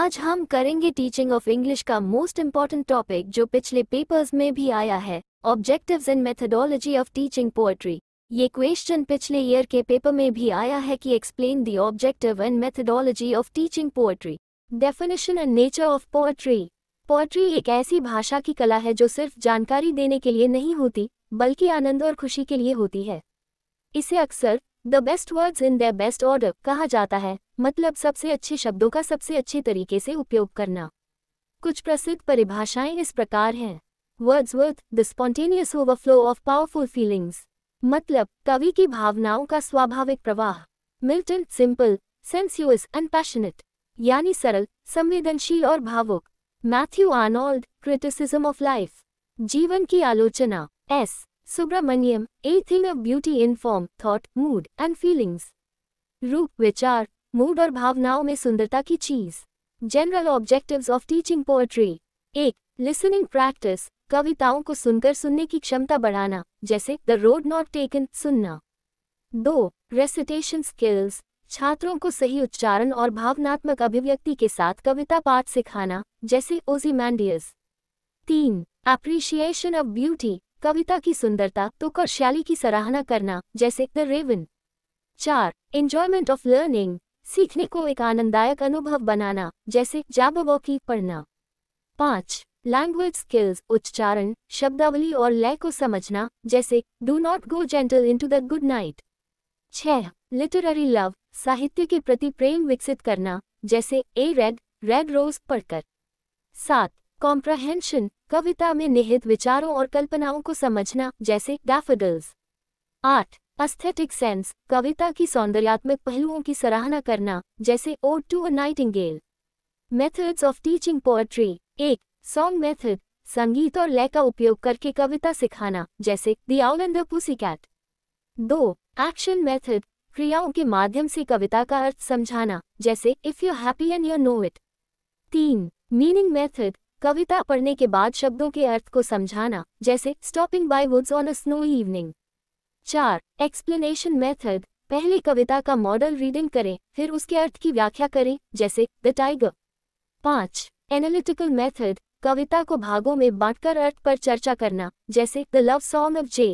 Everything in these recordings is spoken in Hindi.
आज हम करेंगे टीचिंग ऑफ इंग्लिश का मोस्ट इम्पॉर्टेंट टॉपिक जो पिछले पेपर्स में भी आया है objectives and methodology of teaching poetry ये क्वेश्चन पिछले ईयर के पेपर में भी आया है कि explain the objective and methodology of teaching poetry definition and nature of poetry poetry एक ऐसी भाषा की कला है जो सिर्फ जानकारी देने के लिए नहीं होती बल्कि आनंद और खुशी के लिए होती है इसे अक्सर the best words in the best order कहा जाता है मतलब सबसे अच्छे शब्दों का सबसे अच्छे तरीके से उपयोग करना कुछ प्रसिद्ध परिभाषाएं इस प्रकार हैं worth the spontaneous overflow of powerful feelings मतलब कवि की भावनाओं का स्वाभाविक प्रवाह Milton simple sensuous and passionate यानी सरल संवेदनशील और भावुक Matthew Arnold criticism of life जीवन की आलोचना S Subramaniam a thing of beauty in form thought mood and feelings रूप विचार मूड और भावनाओं में सुंदरता की चीज general objectives of teaching poetry एक लिसनिंग प्रैक्टिस कविताओं को सुनकर सुनने की क्षमता बढ़ाना जैसे द रोड नॉट टेकन सुनना दो रेसिटेशन स्किल्स छात्रों को सही उच्चारण और भावनात्मक अभिव्यक्ति के साथ कविता पाठ सिखाना जैसे ओजीमैंडियस तीन अप्रिशिएशन ऑफ ब्यूटी कविता की सुंदरता तो कौशाली की सराहना करना जैसे द रेवन चार एंजॉयमेंट ऑफ लर्निंग सीखने को एक आनंददायक अनुभव बनाना जैसे जाबवॉकी पढ़ना पाँच लैंग्वेज स्किल्स उच्चारण शब्दावली और लय को समझना जैसे do not go gentle into the good night छह लिटररी लव साहित्य के प्रति प्रेम विकसित करना जैसे ए रेड रेड रोज पढ़कर सात कॉम्प्रहेंशन कविता में निहित विचारों और कल्पनाओं को समझना जैसे डैफडल्स आठ अस्थेटिक सेंस कविता की सौंदर्यात्मक पहलुओं की सराहना करना जैसे ode to a nightingale methods of teaching poetry एक सॉन्ग मेथड संगीत और लय का उपयोग करके कविता सिखाना जैसे the owl and the pussy cat दो एक्शन मेथड क्रियाओं के माध्यम से कविता का अर्थ समझाना जैसे if you happy and you know it तीन मीनिंग मेथड कविता पढ़ने के बाद शब्दों के अर्थ को समझाना जैसे stopping by woods on a snow evening चार एक्सप्लेनेशन मेथड पहले कविता का मॉडल रीडिंग करें फिर उसके अर्थ की व्याख्या करें जैसे द टाइगर पाँच एनालिटिकल मेथड कविता को भागों में बांटकर अर्थ पर चर्चा करना जैसे the love song of J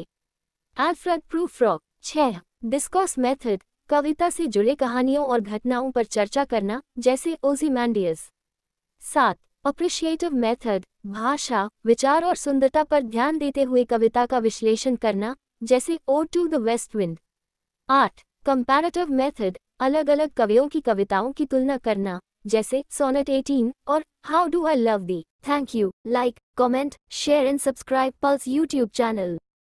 Alfred Prufrock छह डिस्कॉस मेथड कविता से जुड़े कहानियों और घटनाओं पर चर्चा करना जैसे ओजीमैंडियस सात अप्रिशिएटिव मेथड भाषा विचार और सुंदरता पर ध्यान देते हुए कविता का विश्लेषण करना जैसे ode to the west wind आठ कंपैरेटिव मेथड अलग अलग कवियों की कविताओं की तुलना करना जैसे सोनेट 18 और how do I love thee thank you like comment share and subscribe pulse YouTube channel